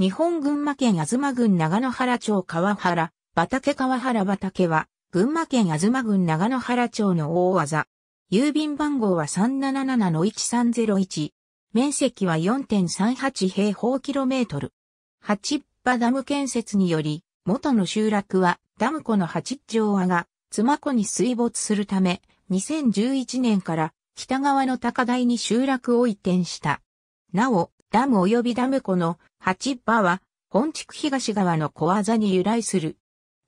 日本群馬県妻郡長野原町川原、畑川原畑は、群馬県妻郡長野原町の大技。郵便番号は377-1301。面積は4.38平方キロメートル。八っ葉ダム建設により、元の集落はダム湖の八条和が妻湖に水没するため、2011年から北側の高台に集落を移転した。なお、ダム及びダム湖の八場は、本地区東側の小技に由来する。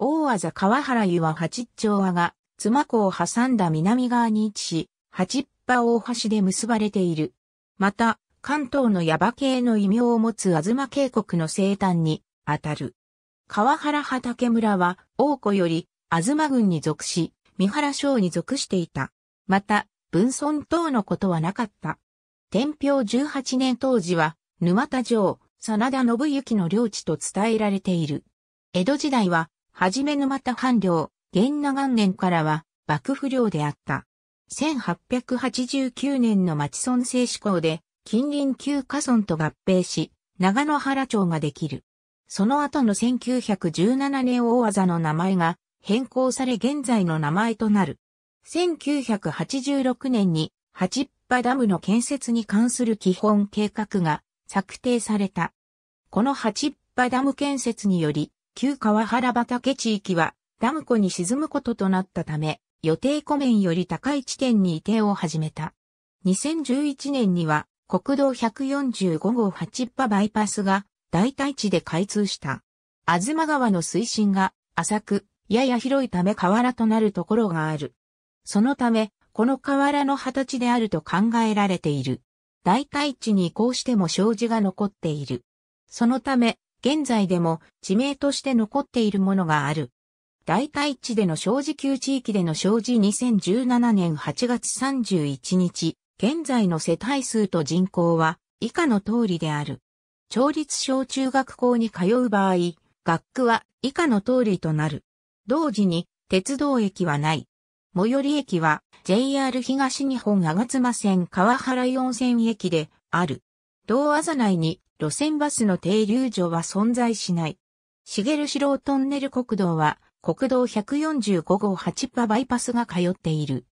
大技川原湯は八丁和が、妻湖を挟んだ南側に位置し、八場大橋で結ばれている。また、関東の矢場系の異名を持つ東渓谷の西端にあたる。川原畑村は王湖より東郡に属し、三原省に属していた。また、文村等のことはなかった。天平18年当時は、沼田城、真田信行の領地と伝えられている。江戸時代は、はじめ沼田藩領、元長年からは、幕府領であった。1889年の町村制施行で、近隣旧家村と合併し、長野原町ができる。その後の1917年大技の名前が変更され現在の名前となる。1986年に八波ダムの建設に関する基本計画が策定された。この八っ波ダム建設により、旧川原畑地域はダム湖に沈むこととなったため、予定湖面より高い地点に移転を始めた。2011年には国道145号八っ波バイパスが大体地で開通した。あずま川の水深が浅く、やや広いため河原となるところがある。そのため、この河原の形であると考えられている。大体地に移行しても障子が残っている。そのため、現在でも地名として残っているものがある。大体地での障子旧地域での障子2017年8月31日、現在の世帯数と人口は以下の通りである。町立小中学校に通う場合、学区は以下の通りとなる。同時に鉄道駅はない。最寄り駅は JR 東日本吾妻線川原温泉駅である。同あざ内に路線バスの停留所は存在しない。茂四郎トンネル国道は国道145号8パバイパスが通っている。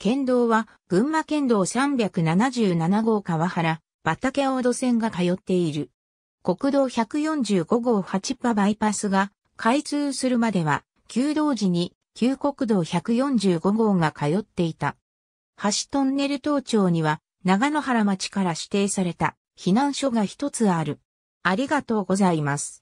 県道は群馬県道377号川原、畑大戸線が通っている。国道145号8パバイパスが開通するまでは、旧道時に旧国道145号が通っていた。橋トンネル東町には、長野原町から指定された避難所が一つある。ありがとうございます。